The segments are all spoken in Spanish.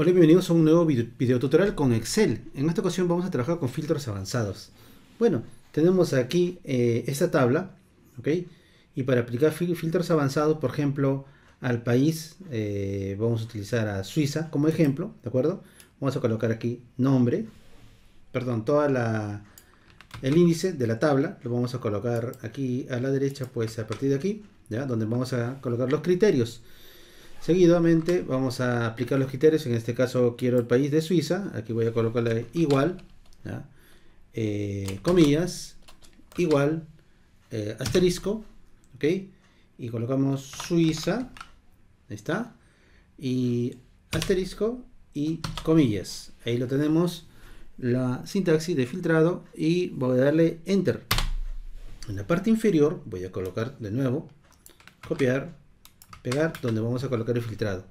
Hola, y bienvenidos a un nuevo video, tutorial con Excel. En esta ocasión vamos a trabajar con filtros avanzados. Bueno, tenemos aquí eh, esta tabla, ¿ok? Y para aplicar filtros avanzados, por ejemplo, al país, eh, vamos a utilizar a Suiza como ejemplo, ¿de acuerdo? Vamos a colocar aquí nombre, perdón, toda el índice de la tabla, lo vamos a colocar aquí a la derecha, pues a partir de aquí, ¿ya? Donde vamos a colocar los criterios. Seguidamente vamos a aplicar los criterios, en este caso quiero el país de Suiza, aquí voy a colocarle igual, eh, comillas, igual, eh, asterisco, ok, y colocamos Suiza, ahí está, y asterisco y comillas, ahí lo tenemos, la sintaxis de filtrado y voy a darle enter. En la parte inferior voy a colocar de nuevo, copiar, pegar donde vamos a colocar el filtrado.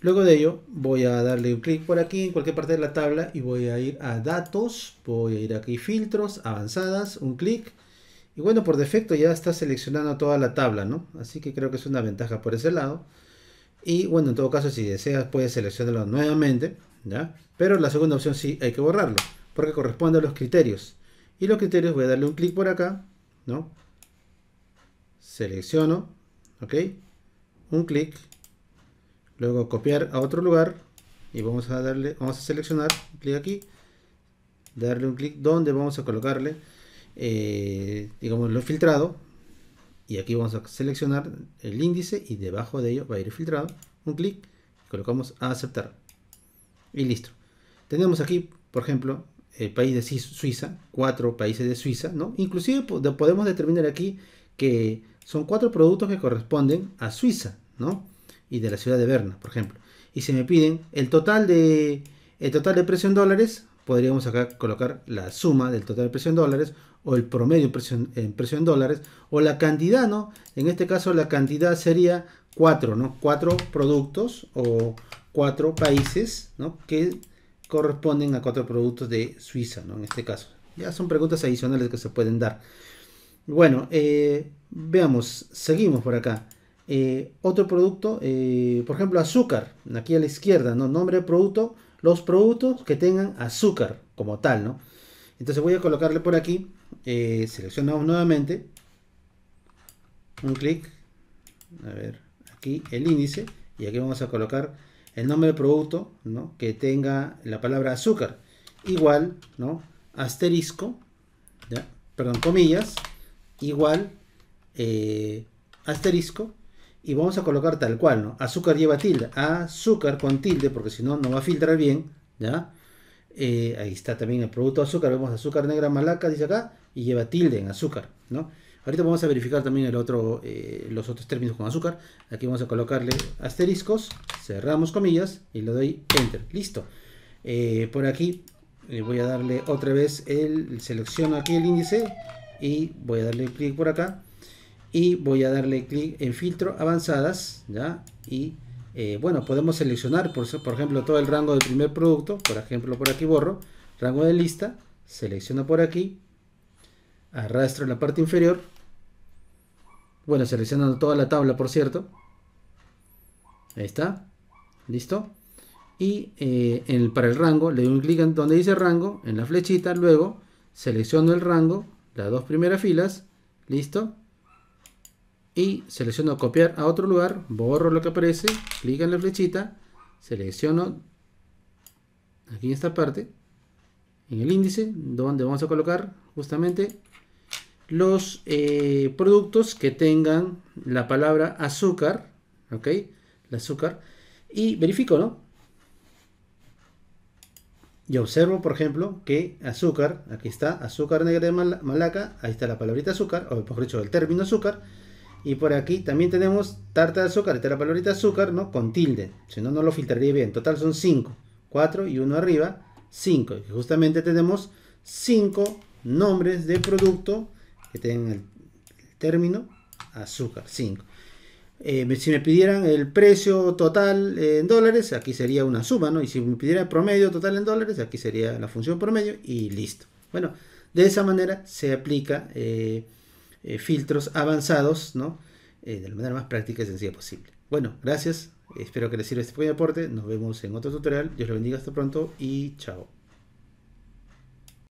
Luego de ello voy a darle un clic por aquí en cualquier parte de la tabla y voy a ir a datos, voy a ir aquí filtros, avanzadas, un clic. Y bueno, por defecto ya está seleccionando toda la tabla, ¿no? Así que creo que es una ventaja por ese lado. Y bueno, en todo caso, si deseas, puedes seleccionarlo nuevamente, ¿ya? Pero la segunda opción sí hay que borrarlo, porque corresponde a los criterios. Y los criterios, voy a darle un clic por acá, ¿no? Selecciono, ¿ok? un clic, luego copiar a otro lugar y vamos a darle, vamos a seleccionar, clic aquí, darle un clic donde vamos a colocarle, eh, digamos, lo filtrado y aquí vamos a seleccionar el índice y debajo de ello va a ir filtrado, un clic, colocamos a aceptar y listo. Tenemos aquí, por ejemplo, el eh, país de Suiza, cuatro países de Suiza, ¿no? Inclusive podemos determinar aquí que son cuatro productos que corresponden a Suiza. Y de la ciudad de Berna, por ejemplo. Y se me piden el total de, el total de precio en dólares, podríamos acá colocar la suma del total de precio en dólares o el promedio en precio en, dólares o la cantidad, ¿no? En este caso la cantidad sería cuatro, ¿no? 4 productos o cuatro países, ¿no? Que corresponden a cuatro productos de Suiza, ¿no? En este caso. Ya son preguntas adicionales que se pueden dar. Bueno, eh, veamos, seguimos por acá. Eh, otro producto, eh, por ejemplo azúcar, aquí a la izquierda, Nombre de producto, los productos que tengan azúcar como tal, ¿no? Entonces voy a colocarle por aquí, eh, seleccionamos nuevamente, un clic, a ver, aquí el índice, y aquí vamos a colocar el nombre de producto, Que tenga la palabra azúcar, igual, ¿no? Asterisco, perdón, comillas, igual, asterisco, y vamos a colocar tal cual, ¿no? Azúcar lleva tilde, azúcar con tilde, porque si no, no va a filtrar bien, ¿ya? Eh, ahí está también el producto azúcar, vemos azúcar negra malaca, dice acá, y lleva tilde en azúcar, ¿no? Ahorita vamos a verificar también el otro, eh, los otros términos con azúcar. Aquí vamos a colocarle asteriscos, cerramos comillas y le doy enter. Listo. Eh, por aquí voy a darle otra vez el, selecciono aquí el índice y voy a darle clic por acá y voy a darle clic en filtro avanzadas ya y eh, bueno podemos seleccionar por, por ejemplo todo el rango del primer producto por ejemplo por aquí borro rango de lista selecciono por aquí arrastro la parte inferior bueno seleccionando toda la tabla por cierto ahí está listo y eh, en para el rango le doy un clic en donde dice rango en la flechita luego selecciono el rango las dos primeras filas listo y selecciono copiar a otro lugar, borro lo que aparece, clic en la flechita, selecciono aquí en esta parte, en el índice, donde vamos a colocar justamente los eh, productos que tengan la palabra azúcar, ¿ok? El azúcar, y verifico, ¿no? Y observo, por ejemplo, que azúcar, aquí está, azúcar negra de malaca, ahí está la palabrita azúcar, o mejor dicho, el término azúcar, y por aquí también tenemos tarta de azúcar, esta es la azúcar, ¿no? Con tilde, si no, no lo filtraría bien. Total son 5, 4 y 1 arriba, 5. Y justamente tenemos 5 nombres de producto que tienen el término azúcar, 5. Eh, si me pidieran el precio total en dólares, aquí sería una suma, ¿no? Y si me pidieran el promedio total en dólares, aquí sería la función promedio y listo. Bueno, de esa manera se aplica eh, eh, filtros avanzados, ¿no? Eh, de la manera más práctica y sencilla posible. Bueno, gracias. Espero que les sirva este pequeño aporte. Nos vemos en otro tutorial. Dios los bendiga. Hasta pronto y chao.